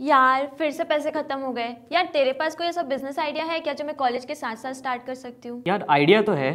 यार फिर से पैसे खत्म हो गए यार तेरे पास कोई ऐसा बिजनेस आइडिया है क्या जो मैं कॉलेज के साथ साथ स्टार्ट कर सकती हूँ यार आइडिया तो है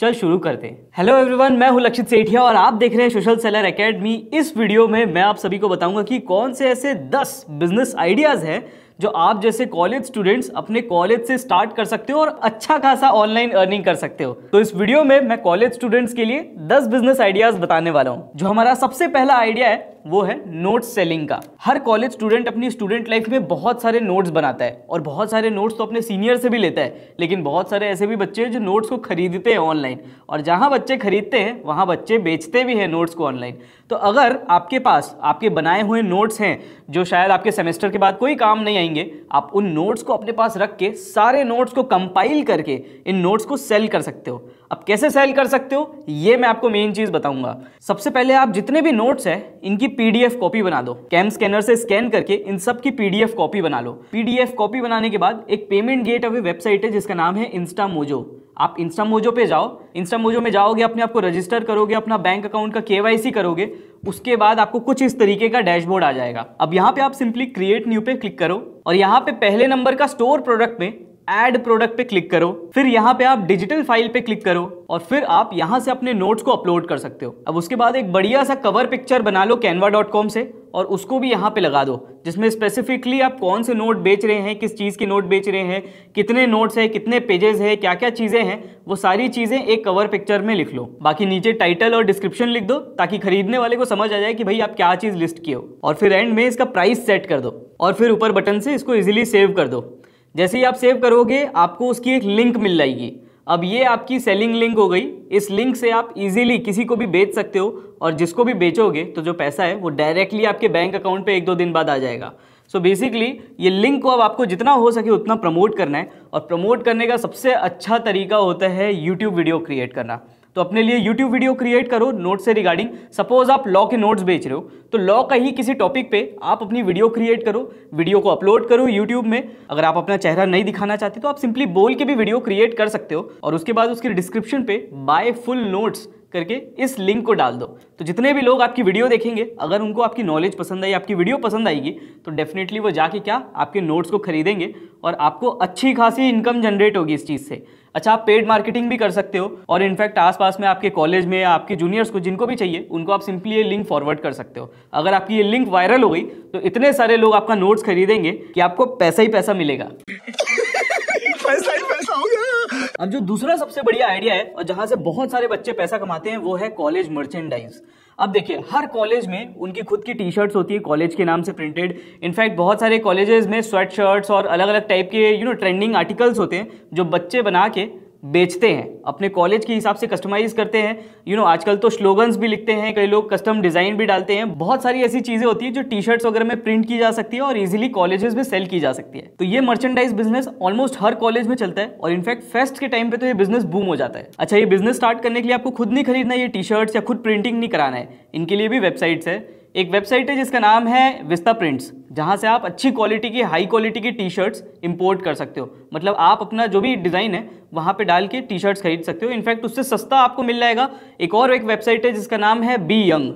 चल शुरू करते हैं हेलो एवरीवन मैं हूं लक्षित सेठिया और आप देख रहे हैं सोशल सेलर एकेडमी इस वीडियो में मैं आप सभी को बताऊंगा कि कौन से ऐसे 10 बिजनेस आइडियाज़ हैं जो आप जैसे कॉलेज स्टूडेंट्स अपने कॉलेज से स्टार्ट कर सकते हो और अच्छा खासा ऑनलाइन अर्निंग कर सकते हो तो इस वीडियो में मैं कॉलेज स्टूडेंट्स के लिए 10 बिजनेस आइडियाज़ बताने वाला हूँ जो हमारा सबसे पहला आइडिया है वो है नोट सेलिंग का हर कॉलेज स्टूडेंट अपनी स्टूडेंट लाइफ में बहुत सारे नोट्स बनाता है और बहुत सारे नोट्स तो अपने सीनियर से भी लेता है लेकिन बहुत सारे ऐसे भी बच्चे हैं जो नोट्स को खरीदते हैं ऑनलाइन और जहां बच्चे खरीदते हैं वहां बच्चे बेचते भी हैं नोट्स को ऑनलाइन तो अगर आपके पास आपके बनाए हुए नोट्स हैं जो शायद आपके सेमेस्टर के बाद कोई काम नहीं आएंगे आप उन नोट्स को अपने पास रख के सारे नोट्स को कंपाइल करके इन नोट्स को सेल कर सकते हो अब कैसे सेल कर सकते हो ये मैं आपको मेन चीज़ बताऊंगा सबसे पहले आप जितने भी नोट्स हैं इनकी पीडीएफ कॉपी बना दो कैम स्कैनर से स्कैन करके इन सब की पीडीएफ कॉपी बना लो पीडीएफ कॉपी बनाने के बाद एक पेमेंट गेट अवे वेबसाइट है जिसका नाम है इंस्टा मोजो आप इंस्टा मोजो पे जाओ इंस्टा मोजो में जाओगे अपने आपको रजिस्टर करोगे अपना बैंक अकाउंट का केवाईसी करोगे उसके बाद आपको कुछ इस तरीके का डैशबोर्ड आ जाएगा अब यहाँ पे आप सिंपली क्रिएट न्यू पे क्लिक करो और यहाँ पे पहले नंबर का स्टोर प्रोडक्ट में एड प्रोडक्ट पे क्लिक करो फिर यहाँ पे आप डिजिटल फाइल पे क्लिक करो और फिर आप यहाँ से अपने नोट्स को अपलोड कर सकते हो अब उसके बाद एक बढ़िया सा कवर पिक्चर बना लो कैनवा से और उसको भी यहाँ पे लगा दो जिसमें स्पेसिफिकली आप कौन से नोट बेच रहे हैं किस चीज़ के नोट बेच रहे हैं कितने नोट्स हैं कितने पेजेस हैं क्या क्या चीज़ें हैं वो सारी चीज़ें एक कवर पिक्चर में लिख लो बाकी नीचे टाइटल और डिस्क्रिप्शन लिख दो ताकि खरीदने वाले को समझ आ जाए कि भाई आप क्या चीज़ लिस्ट किए हो और फिर एंड में इसका प्राइस सेट कर दो और फिर ऊपर बटन से इसको इजिली सेव कर दो जैसे ही आप सेव करोगे आपको उसकी एक लिंक मिल जाएगी अब ये आपकी सेलिंग लिंक हो गई इस लिंक से आप इजीली किसी को भी बेच सकते हो और जिसको भी बेचोगे तो जो पैसा है वो डायरेक्टली आपके बैंक अकाउंट पे एक दो दिन बाद आ जाएगा सो so बेसिकली ये लिंक को अब आपको जितना हो सके उतना प्रमोट करना है और प्रमोट करने का सबसे अच्छा तरीका होता है यूट्यूब वीडियो क्रिएट करना तो अपने लिए यूट्यूब वीडियो क्रिएट करो नोट्स से रिगार्डिंग सपोज आप लॉ के नोट्स बेच रहे हो तो लॉ का ही किसी टॉपिक पे आप अपनी वीडियो क्रिएट करो वीडियो को अपलोड करो यूट्यूब में अगर आप अपना चेहरा नहीं दिखाना चाहते तो आप सिंपली बोल के भी वीडियो क्रिएट कर सकते हो और उसके बाद उसके डिस्क्रिप्शन पे बाय फुल नोट्स करके इस लिंक को डाल दो तो जितने भी लोग आपकी वीडियो देखेंगे अगर उनको आपकी नॉलेज पसंद आई आपकी वीडियो पसंद आएगी तो डेफिनेटली वो जाके क्या आपके नोट्स को खरीदेंगे और आपको अच्छी खासी इनकम जनरेट होगी इस चीज़ से अच्छा आप पेड मार्केटिंग भी कर सकते हो और इनफैक्ट आसपास में आपके कॉलेज में या आपके जूनियर्स को जिनको भी चाहिए उनको आप सिंपली ये लिंक फॉरवर्ड कर सकते हो अगर आपकी ये लिंक वायरल हो गई तो इतने सारे लोग आपका नोट्स खरीदेंगे कि आपको पैसा ही पैसा मिलेगा पैसा अब जो दूसरा सबसे बढ़िया आइडिया है और जहां से बहुत सारे बच्चे पैसा कमाते हैं वो है कॉलेज मर्चेंडाइज अब देखिए हर कॉलेज में उनकी खुद की टी शर्ट्स होती है कॉलेज के नाम से प्रिंटेड इनफैक्ट बहुत सारे कॉलेजेस में स्वेट शर्ट्स और अलग अलग टाइप के यू नो ट्रेंडिंग आर्टिकल्स होते हैं जो बच्चे बना के बेचते हैं अपने कॉलेज के हिसाब से कस्टमाइज़ करते हैं यू नो आजकल तो स्लोगन्स भी लिखते हैं कई लोग कस्टम डिज़ाइन भी डालते हैं बहुत सारी ऐसी चीज़ें होती है जो टी शर्ट्स वगैरह में प्रिंट की जा सकती है और इजीली कॉलेजेस में सेल की जा सकती है तो ये मर्चेंडाइज बिजनेस ऑलमोस्ट हर कॉलेज में चलता है और इनफैक्ट फेस्ट के टाइम पे तो ये बिजनेस बूम हो जाता है अच्छा ये बिजनेस स्टार्ट करने के लिए आपको खुद नहीं खरीदना ये टी शर्ट्स या खुद प्रिंटिंग नहीं कराना है इनके लिए भी वेबसाइट्स है एक वेबसाइट है जिसका नाम है विस्ता प्रिंट्स जहाँ से आप अच्छी क्वालिटी की हाई क्वालिटी की टी शर्ट्स इम्पोर्ट कर सकते हो मतलब आप अपना जो भी डिज़ाइन है वहाँ पे डाल के टी शर्ट्स खरीद सकते हो इनफैक्ट उससे सस्ता आपको मिल जाएगा एक और एक वेबसाइट है जिसका नाम है बी यंग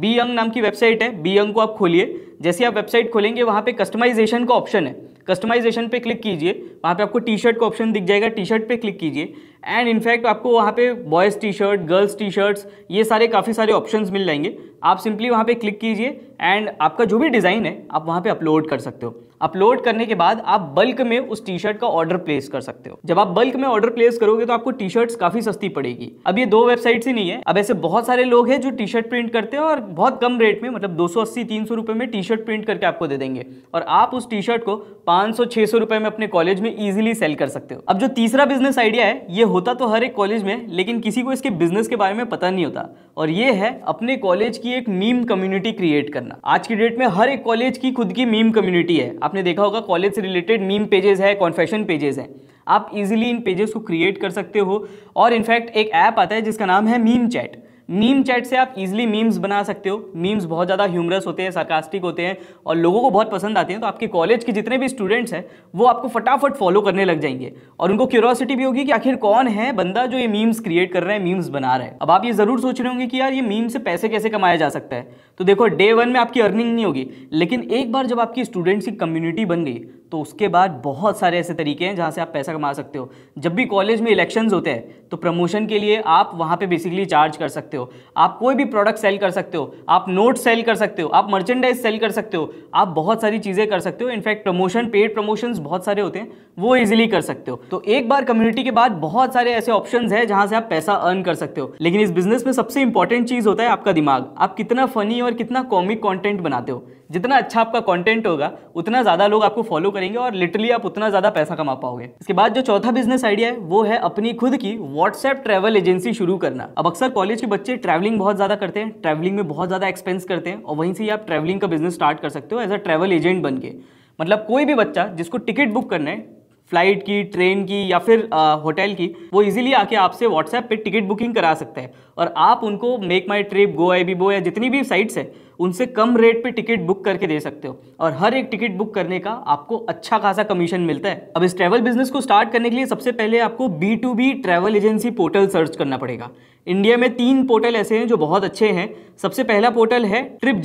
बी यंग नाम की वेबसाइट है बी यंग को आप खोलिए जैसे आप वेबसाइट खोलेंगे वहाँ पर कस्टमाइजेशन का ऑप्शन है कस्टमाइजेशन पे क्लिक कीजिए वहाँ पे आपको टी शर्ट का ऑप्शन दिख जाएगा टी शर्ट पे क्लिक कीजिए एंड इनफैक्ट आपको वहाँ पे boys T shirt girls T shirts ये सारे काफ़ी सारे ऑप्शंस मिल जाएंगे आप सिंपली वहाँ पे क्लिक कीजिए एंड आपका जो भी डिज़ाइन है आप वहाँ पे अपलोड कर सकते हो अपलोड करने के बाद आप बल्क में उस टी शर्ट का ऑर्डर प्लेस कर सकते हो जब आप बल्क में ऑर्डर प्लेस करोगे तो आपको टी शर्ट काफी सस्ती पड़ेगी अब ये दो वेबसाइट ही नहीं है अब ऐसे बहुत सारे लोग हैं जो टी शर्ट प्रिंट करते हैं और बहुत कम रेट में मतलब दो सौ अस्सी तीन सौ में टी शर्ट प्रिंट करके आपको दे देंगे और आप उस टी शर्ट को पांच सौ छह सौ रुपए में अपने कॉलेज में इजिली सेल कर सकते हो अब जो तीसरा बिजनेस आइडिया है ये होता तो हर एक कॉलेज में लेकिन किसी को इसके बिजनेस के बारे में पता नहीं होता और ये है अपने कॉलेज की एक मीम कम्युनिटी क्रिएट करना आज की डेट में हर एक कॉलेज की खुद की मीम कम्युनिटी है आप आपने देखा होगा कॉलेज से रिलेटेड मीम पेजेस है कॉन्फेशन पेजेस हैं आप इजीली इन पेजेस को क्रिएट कर सकते हो और इनफैक्ट एक ऐप आता है जिसका नाम है मीम चैट मीम चैट से आप इजिली मीम्स बना सकते हो मीम्स बहुत ज़्यादा ह्यूमरस होते हैं सरकास्टिक होते हैं और लोगों को बहुत पसंद आते हैं तो आपके कॉलेज के जितने भी स्टूडेंट्स हैं वो आपको फटाफट फॉलो करने लग जाएंगे और उनको क्यूरोसिटी भी होगी कि आखिर कौन है बंदा जो ये मीम्स क्रिएट कर रहा है मीम्स बना रहा है अब आप ये ज़रूर सोच रहे होंगे कि यार ये मीम से पैसे कैसे कमाया जा सकता है तो देखो डे वन में आपकी अर्निंग नहीं होगी लेकिन एक बार जब आपकी स्टूडेंट्स की कम्युनिटी बन गई तो उसके बाद बहुत सारे ऐसे तरीके हैं जहाँ से आप पैसा कमा सकते हो जब भी कॉलेज में इलेक्शंस होते हैं तो प्रमोशन के लिए आप वहाँ पे बेसिकली चार्ज कर सकते हो आप कोई भी प्रोडक्ट सेल कर सकते हो आप नोट सेल कर सकते हो आप मर्चेंडाइज सेल कर सकते हो आप बहुत सारी चीज़ें कर सकते हो इनफैक्ट प्रमोशन पेड प्रमोशंस बहुत सारे होते हैं वो ईजिली कर सकते हो तो एक बार कम्युनिटी के बाद बहुत सारे ऐसे ऑप्शन है जहाँ से आप पैसा अर्न कर सकते हो लेकिन इस बिजनेस में सबसे इंपॉर्टेंट चीज़ होता है आपका दिमाग आप कितना फनी और कितना कॉमिक कॉन्टेंट बनाते हो जितना अच्छा आपका कंटेंट होगा उतना ज़्यादा लोग आपको फॉलो करेंगे और लिटरली आप उतना ज़्यादा पैसा कमा पाओगे इसके बाद जो चौथा बिजनेस आइडिया है वो है अपनी खुद की व्हाट्सएप ट्रैवल एजेंसी शुरू करना अब अक्सर कॉलेज के बच्चे ट्रैवलिंग बहुत ज़्यादा करते हैं ट्रैवलिंग में बहुत ज़्यादा एक्सपेंस करते हैं और वहीं से ही आप ट्रैवलिंग का बिजनेस स्टार्ट कर सकते हो एज अ ट्रैवल एजेंट बन के मतलब कोई भी बच्चा जिसको टिकट बुक करना है फ्लाइट की ट्रेन की या फिर होटल की वो इजीली आके आपसे व्हाट्सएप पे टिकट बुकिंग करा सकते हैं और आप उनको Make My Trip Goibibo या जितनी भी साइट्स है उनसे कम रेट पे टिकट बुक करके दे सकते हो और हर एक टिकट बुक करने का आपको अच्छा खासा कमीशन मिलता है अब इस ट्रैवल बिजनेस को स्टार्ट करने के लिए सबसे पहले आपको B to B travel agency portal search करना पड़ेगा इंडिया में तीन पोर्टल ऐसे हैं जो बहुत अच्छे हैं सबसे पहला पोर्टल है ट्रिप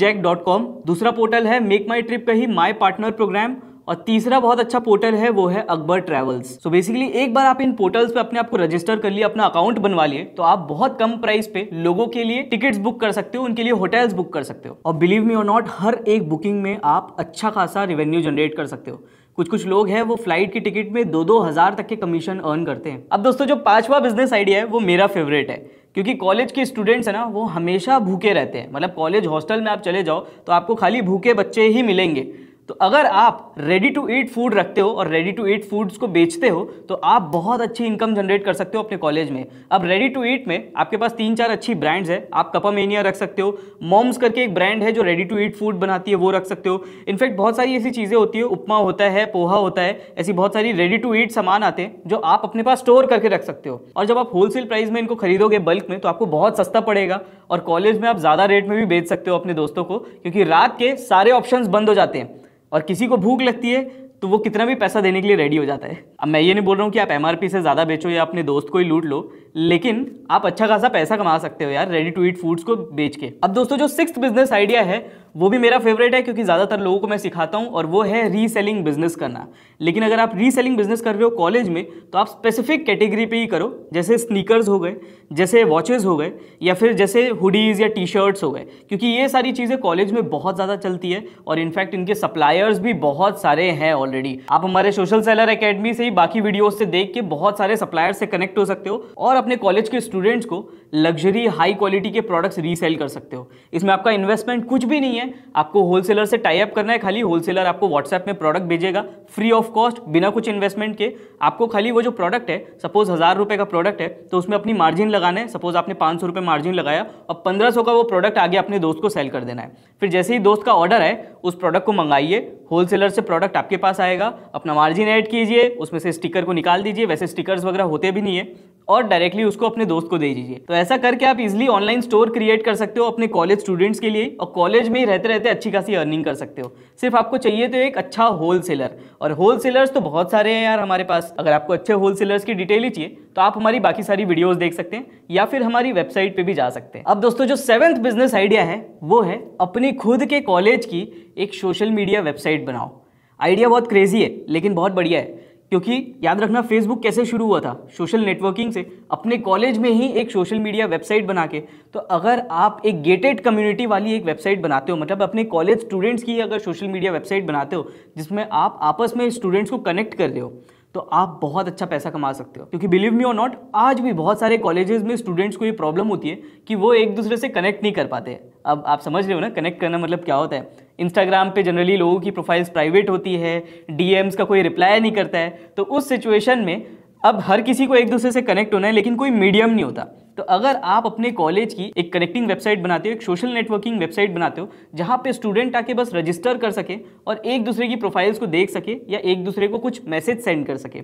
दूसरा पोर्टल है मेक माई ट्रिप का ही माई पार्टनर प्रोग्राम और तीसरा बहुत अच्छा पोर्टल है वो है अकबर ट्रेवल्स सो बेसिकली एक बार आप इन पोर्टल्स पे अपने आप को रजिस्टर कर लिए अपना अकाउंट बनवा लिए तो आप बहुत कम प्राइस पे लोगों के लिए टिकट्स बुक कर सकते हो उनके लिए होटल्स बुक कर सकते हो और बिलीव मी और नॉट हर एक बुकिंग में आप अच्छा खासा रेवेन्यू जनरेट कर सकते हो कुछ कुछ लोग हैं वो फ्लाइट की टिकट में दो दो हज़ार तक के कमीशन अर्न करते हैं अब दोस्तों जो पांचवा बिजनेस आइडिया है वो मेरा फेवरेट है क्योंकि कॉलेज के स्टूडेंट्स हैं ना वो हमेशा भूखे रहते हैं मतलब कॉलेज हॉस्टल में आप चले जाओ तो आपको खाली भूखे बच्चे ही मिलेंगे तो अगर आप रेडी टू ईट फूड रखते हो और रेडी टू ईट फूड्स को बेचते हो तो आप बहुत अच्छी इनकम जनरेट कर सकते हो अपने कॉलेज में अब रेडी टू ईट में आपके पास तीन चार अच्छी ब्रांड्स है आप कपा मेनिया रख सकते हो मॉम्स करके एक ब्रांड है जो रेडी टू ईट फूड बनाती है वो रख सकते हो इनफैक्ट बहुत सारी ऐसी चीज़ें होती है उपमा होता है पोहा होता है ऐसी बहुत सारी रेडी टू ईट सामान आते हैं जो आप अपने पास स्टोर करके रख सकते हो और जब आप होलसेल प्राइस में इनको खरीदोगे बल्क में तो आपको बहुत सस्ता पड़ेगा और कॉलेज में आप ज़्यादा रेट में भी बेच सकते हो अपने दोस्तों को क्योंकि रात के सारे ऑप्शन बंद हो जाते हैं और किसी को भूख लगती है तो वो कितना भी पैसा देने के लिए रेडी हो जाता है अब मैं ये नहीं बोल रहा हूँ कि आप एम से ज़्यादा बेचो या अपने दोस्त को ही लूट लो लेकिन आप अच्छा खासा पैसा कमा सकते हो यार रेडी टू ईट फूड्स को बेच के अब दोस्तों जो सिक्स बिजनेस आइडिया है वो भी मेरा फेवरेट है क्योंकि ज़्यादातर लोगों को मैं सिखाता हूँ और वो है रीसेलिंग बिजनेस करना लेकिन अगर आप रीसेलिंग बिजनेस कर रहे हो कॉलेज में तो आप स्पेसिफिक कैटेगरी पे ही करो जैसे स्नीकर्स हो गए जैसे वॉचेस हो गए या फिर जैसे हुडीज़ या टी शर्ट्स हो गए क्योंकि ये सारी चीज़ें कॉलेज में बहुत ज़्यादा चलती है और इनफैक्ट इनके सप्लायर्स भी बहुत सारे हैं ऑलरेडी आप हमारे सोशल सेलर अकेडमी से ही बाकी वीडियोस से देख के बहुत सारे सप्लायर से कनेक्ट हो सकते हो और अपने कॉलेज के स्टूडेंट्स को लग्जरी हाई क्वालिटी के प्रोडक्ट्स रीसेल कर सकते हो इसमें आपका इन्वेस्टमेंट कुछ भी नहीं है आपको होलसेलर से टाई अप करना है खाली होलसेलर आपको व्हाट्सएप में प्रोडक्ट भेजेगा फ्री ऑफ कॉस्ट बिना कुछ इन्वेस्टमेंट के आपको खाली वो जो प्रोडक्ट है सपोज हज़ार रुपये का प्रोडक्ट है तो उसमें अपनी मार्जिन लगाना है सपोज आपने पाँच सौ रुपये मार्जिन लगाया और पंद्रह सौ का वो प्रोडक्ट आगे अपने दोस्त को सेल कर देना है फिर जैसे ही दोस्त का ऑर्डर है उस प्रोडक्ट को मंगाइए होलसेलर से प्रोडक्ट आपके पास आएगा अपना मार्जिन ऐड कीजिए उसमें से स्टिकर को निकाल दीजिए वैसे स्टिकर्स वगैरह होते भी नहीं है और डायरेक्टली उसको अपने दोस्त को दे दीजिए तो ऐसा करके आप इजिली ऑनलाइन स्टोर क्रिएट कर सकते हो अपने कॉलेज स्टूडेंट्स के लिए और कॉलेज में ही रहते रहते अच्छी खासी अर्निंग कर सकते हो सिर्फ आपको चाहिए तो एक अच्छा होलसेलर और होलसेलर्स तो बहुत सारे हैं यार हमारे पास अगर आपको अच्छे होलसेलर्स की डिटेल ही चाहिए तो आप हमारी बाकी सारी वीडियोस देख सकते हैं या फिर हमारी वेबसाइट पे भी जा सकते हैं अब दोस्तों जो सेवन्थ बिजनेस आइडिया है वो है अपनी खुद के कॉलेज की एक सोशल मीडिया वेबसाइट बनाओ आइडिया बहुत क्रेजी है लेकिन बहुत बढ़िया है क्योंकि याद रखना फेसबुक कैसे शुरू हुआ था सोशल नेटवर्किंग से अपने कॉलेज में ही एक सोशल मीडिया वेबसाइट बना के तो अगर आप एक गेटेड कम्युनिटी वाली एक वेबसाइट बनाते हो मतलब अपने कॉलेज स्टूडेंट्स की अगर सोशल मीडिया वेबसाइट बनाते हो जिसमें आप आपस में स्टूडेंट्स को कनेक्ट कर रहे हो तो आप बहुत अच्छा पैसा कमा सकते हो क्योंकि बिलीव मी और नॉट आज भी बहुत सारे कॉलेजेस में स्टूडेंट्स को ये प्रॉब्लम होती है कि वो एक दूसरे से कनेक्ट नहीं कर पाते अब आप समझ रहे हो ना कनेक्ट करना मतलब क्या होता है इंस्टाग्राम पे जनरली लोगों की प्रोफाइल्स प्राइवेट होती है डीएम्स का कोई रिप्लाई नहीं करता है तो उस सिचुएशन में अब हर किसी को एक दूसरे से कनेक्ट होना है लेकिन कोई मीडियम नहीं होता तो अगर आप अपने कॉलेज की एक कनेक्टिंग वेबसाइट बनाते हो एक सोशल नेटवर्किंग वेबसाइट बनाते हो जहाँ पे स्टूडेंट आके बस रजिस्टर कर सके और एक दूसरे की प्रोफाइल्स को देख सके या एक दूसरे को कुछ मैसेज सेंड कर सके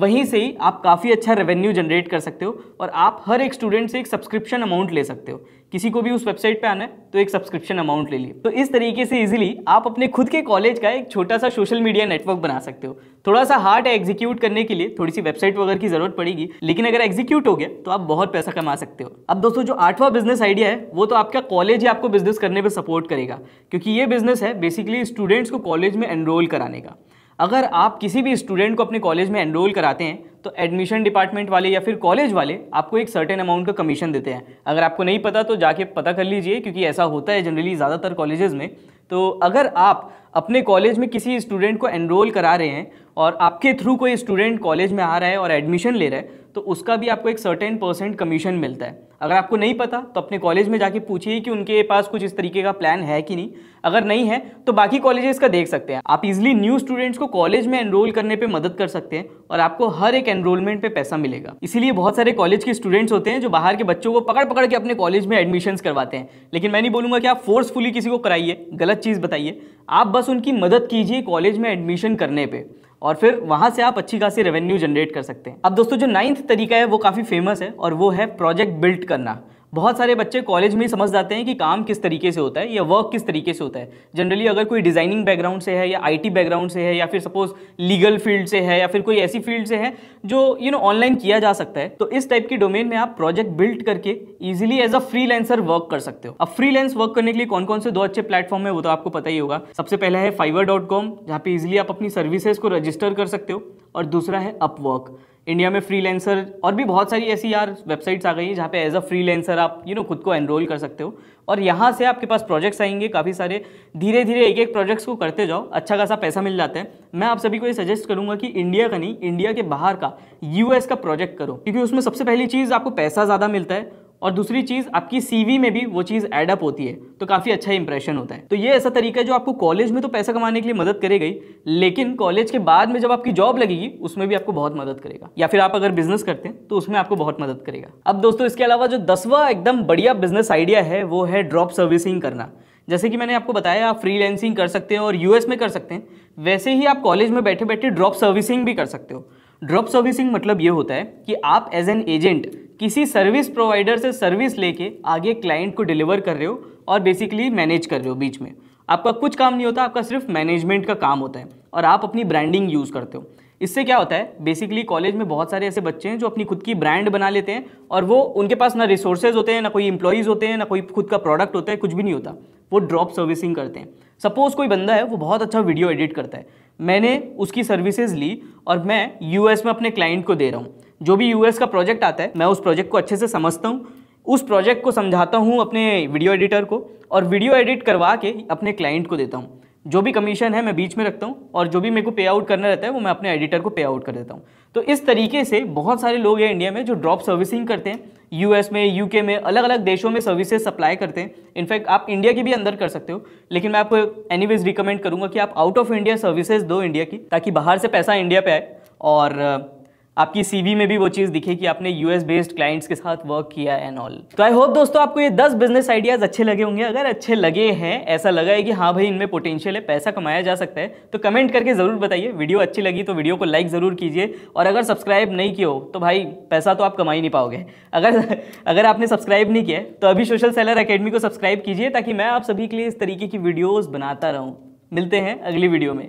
वहीं से ही आप काफ़ी अच्छा रेवेन्यू जनरेट कर सकते हो और आप हर एक स्टूडेंट से एक सब्सक्रिप्शन अमाउंट ले सकते हो किसी को भी उस वेबसाइट पे आना है तो एक सब्सक्रिप्शन अमाउंट ले लिए तो इस तरीके से इजीली आप अपने खुद के कॉलेज का एक छोटा सा सोशल मीडिया नेटवर्क बना सकते हो थोड़ा सा हार्ड है एग्जीक्यूट करने के लिए थोड़ी सी वेबसाइट वगैरह की जरूरत पड़ेगी लेकिन अगर एग्जीक्यूट हो गया तो आप बहुत पैसा कमा सकते हो अब दोस्तों जो आठवां बिजनेस आइडिया है वो तो आपका कॉलेज ही आपको बिजनेस करने पर सपोर्ट करेगा क्योंकि ये बिजनेस है बेसिकली स्टूडेंट्स को कॉलेज में एनरोल कराने का अगर आप किसी भी स्टूडेंट को अपने कॉलेज में एनरोल कराते हैं तो एडमिशन डिपार्टमेंट वाले या फिर कॉलेज वाले आपको एक सर्टेन अमाउंट का कमीशन देते हैं अगर आपको नहीं पता तो जाके पता कर लीजिए क्योंकि ऐसा होता है जनरली ज़्यादातर कॉलेजेस में तो अगर आप अपने कॉलेज में किसी स्टूडेंट को एनरोल करा रहे हैं और आपके थ्रू कोई स्टूडेंट कॉलेज में आ रहा है और एडमिशन ले रहा है तो उसका भी आपको एक सर्टेन परसेंट कमीशन मिलता है अगर आपको नहीं पता तो अपने कॉलेज में जाके पूछिए कि उनके पास कुछ इस तरीके का प्लान है कि नहीं अगर नहीं है तो बाकी कॉलेजेस का देख सकते हैं आप इजिली न्यू स्टूडेंट्स को कॉलेज में एनरोल करने पर मदद कर सकते हैं और आपको हर एक एनरोलमेंट पे पैसा मिलेगा इसीलिए बहुत सारे कॉलेज के स्टूडेंट्स होते हैं जो बाहर के बच्चों को पकड़ पकड़ के अपने कॉलेज में एडमिशन करवाते हैं लेकिन मैं नहीं बोलूँगा कि आप फोर्सफुली किसी को कराइए गलत चीज़ बताइए आप बस उनकी मदद कीजिए कॉलेज में एडमिशन करने पर और फिर वहाँ से आप अच्छी खासी रेवेन्यू जनरेट कर सकते हैं अब दोस्तों जो नाइन्थ तरीका है वो काफ़ी फेमस है और वो है प्रोजेक्ट बिल्ड करना बहुत सारे बच्चे कॉलेज में ही समझ जाते हैं कि काम किस तरीके से होता है या वर्क किस तरीके से होता है जनरली अगर कोई डिज़ाइनिंग बैकग्राउंड से है या आईटी बैकग्राउंड से है या फिर सपोज लीगल फील्ड से है या फिर कोई ऐसी फील्ड से है जो यू नो ऑनलाइन किया जा सकता है तो इस टाइप की डोमेन में आप प्रोजेक्ट बिल्ड करके easily as a freelancer work कर सकते हो अब फ्रीलांस वर्क करने के लिए कौन कौन से दो अच्छे प्लेटफॉर्म है वो तो आपको पता ही होगा सबसे पहला है फाइवर डॉट कॉम जहाँ पे इजिली आप अपनी सर्विसेज को रजिस्टर कर सकते हो और दूसरा है अपवर्क इंडिया में फ्रीलैंसर और भी बहुत सारी ऐसी यार वेबसाइट्स आ गई हैं जहाँ पे एज अ फ्रीलैंसर आप यू नो खुद को एनरोल कर सकते हो और यहाँ से आपके पास प्रोजेक्ट्स आएंगे काफ़ी सारे धीरे धीरे एक एक प्रोजेक्ट्स को करते जाओ अच्छा खासा पैसा मिल जाता है मैं आप सभी को ये सजेस्ट करूँगा कि इंडिया का नहीं इंडिया के बाहर का यूएस का प्रोजेक्ट करो क्योंकि उसमें सबसे पहली चीज़ आपको पैसा ज़्यादा मिलता है और दूसरी चीज़ आपकी सीवी में भी वो चीज़ एडअप होती है तो काफ़ी अच्छा इंप्रेशन होता है तो ये ऐसा तरीका है जो आपको कॉलेज में तो पैसा कमाने के लिए मदद करेगी लेकिन कॉलेज के बाद में जब आपकी जॉब लगेगी उसमें भी आपको बहुत मदद करेगा या फिर आप अगर बिजनेस करते हैं तो उसमें आपको बहुत मदद करेगा अब दोस्तों इसके अलावा जो दसवा एकदम बढ़िया बिजनेस आइडिया है वो है ड्रॉप सर्विसिंग करना जैसे कि मैंने आपको बताया आप फ्रीलैंसिंग कर सकते हैं और यूएस में कर सकते हैं वैसे ही आप कॉलेज में बैठे बैठे ड्रॉप सर्विसिंग भी कर सकते हो ड्रॉप सर्विसिंग मतलब ये होता है कि आप एज एन एजेंट किसी सर्विस प्रोवाइडर से सर्विस लेके आगे क्लाइंट को डिलीवर कर रहे हो और बेसिकली मैनेज कर रहे हो बीच में आपका कुछ काम नहीं होता आपका सिर्फ मैनेजमेंट का काम होता है और आप अपनी ब्रांडिंग यूज़ करते हो इससे क्या होता है बेसिकली कॉलेज में बहुत सारे ऐसे बच्चे हैं जो अपनी खुद की ब्रांड बना लेते हैं और वो उनके पास ना रिसोर्सेज होते हैं ना कोई इंप्लॉयज़ होते हैं ना कोई खुद का प्रोडक्ट होता है कुछ भी नहीं होता वो ड्रॉप सर्विसिंग करते हैं सपोज़ कोई बंदा है वो बहुत अच्छा वीडियो एडिट करता है मैंने उसकी सर्विसेज ली और मैं यूएस में अपने क्लाइंट को दे रहा हूँ जो भी यूएस का प्रोजेक्ट आता है मैं उस प्रोजेक्ट को अच्छे से समझता हूँ उस प्रोजेक्ट को समझाता हूँ अपने वीडियो एडिटर को और वीडियो एडिट करवा के अपने क्लाइंट को देता हूँ जो भी कमीशन है मैं बीच में रखता हूँ और जो भी मेरे को पे आउट करना रहता है वो मैं अपने एडिटर को पे आउट कर देता हूँ तो इस तरीके से बहुत सारे लोग हैं इंडिया में जो ड्रॉप सर्विसिंग करते हैं यूएस में यूके में अलग अलग देशों में सर्विसेज सप्लाई करते हैं इनफैक्ट आप इंडिया के भी अंदर कर सकते हो लेकिन मैं आपको एनी रिकमेंड करूँगा कि आप आउट ऑफ इंडिया सर्विसेज दो इंडिया की ताकि बाहर से पैसा इंडिया पर आए और आपकी सीवी में भी वो चीज़ दिखे कि आपने यूएस बेस्ड क्लाइंट्स के साथ वर्क किया एंड ऑल तो आई होप दोस्तों आपको ये दस बिजनेस आइडियाज़ अच्छे लगे होंगे अगर अच्छे लगे हैं ऐसा लगा है कि हाँ भाई इनमें पोटेंशियल है पैसा कमाया जा सकता है तो कमेंट करके ज़रूर बताइए वीडियो अच्छी लगी तो वीडियो को लाइक ज़रूर कीजिए और अगर सब्सक्राइब नहीं किया हो तो भाई पैसा तो आप कमा ही नहीं पाओगे अगर अगर आपने सब्सक्राइब नहीं किया तो अभी सोशल सेलर अकेडमी को सब्सक्राइब कीजिए ताकि मैं आप सभी के लिए इस तरीके की वीडियोज़ बनाता रहूँ मिलते हैं अगली वीडियो में